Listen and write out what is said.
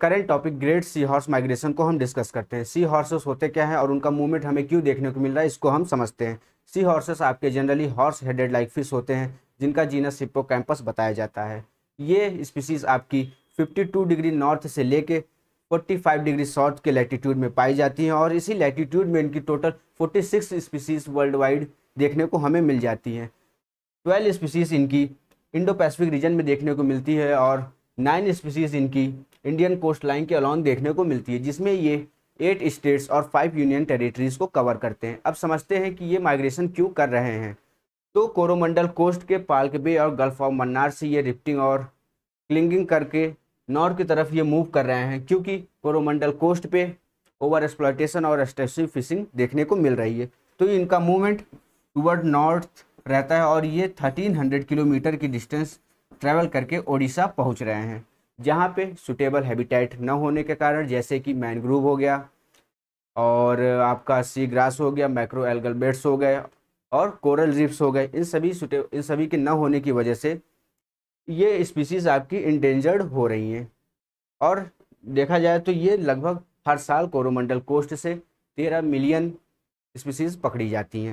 current topic great sea horse migration को हम discuss करते हैं सी हॉर्सेस होते क्या है और उनका मूवमेंट हमें क्यों देखने को मिल रहा है इसको हम समझते हैं सी हॉर्सेस आपके generally horse headed like fish होते हैं जिनका जीनस हिप्पो कैंपस बताया जाता है ये स्पीसीज आपकी 52 डिग्री नॉर्थ से लेके 45 डिग्री साउथ के लेटीट्यूड में पाई जाती हैं और इसी लैटिट्यूड में इनकी टोटल 46 स्पीसीज वर्ल्ड वाइड देखने को हमें मिल जाती हैं 12 स्पीसीज इनकी इंडो पैसिफिक रीजन में देखने को मिलती है और नाइन स्पीसीज इनकी इंडियन कोस्ट लाइन के अलॉन्ग देखने को मिलती है जिसमें ये एट स्टेट्स और फाइव यूनियन टेरिटरीज को कवर करते हैं अब समझते हैं कि ये माइग्रेशन क्यों कर रहे हैं तो कोरोमंडल कोस्ट के पालकबे बे और गल्फ ऑफ मन्नार से ये रिफ्टिंग और क्लिंगिंग करके नॉर्थ की तरफ ये मूव कर रहे हैं क्योंकि कोरोमंडल कोस्ट पे ओवर एक्सप्लाइटेशन और एक्सटेसिव फिशिंग देखने को मिल रही है तो इनका मूवमेंट टूवर्ड नॉर्थ रहता है और ये हंड्रेड किलोमीटर की डिस्टेंस ट्रैवल करके ओडिशा पहुंच रहे हैं जहाँ पे सुटेबल हैबिटेट न होने के कारण जैसे कि मैनग्रूव हो गया और आपका सी ग्रास हो गया मैक्रो एल्गल बेड्स हो गए और कोरल रिप्स हो गए इन सभी सुटे इन सभी के न होने की वजह से ये स्पीसीज़ आपकी इंडेंजर्ड हो रही हैं और देखा जाए तो ये लगभग हर साल कोरोमंडल कोस्ट से तेरह मिलियन स्पीसीज़ पकड़ी जाती हैं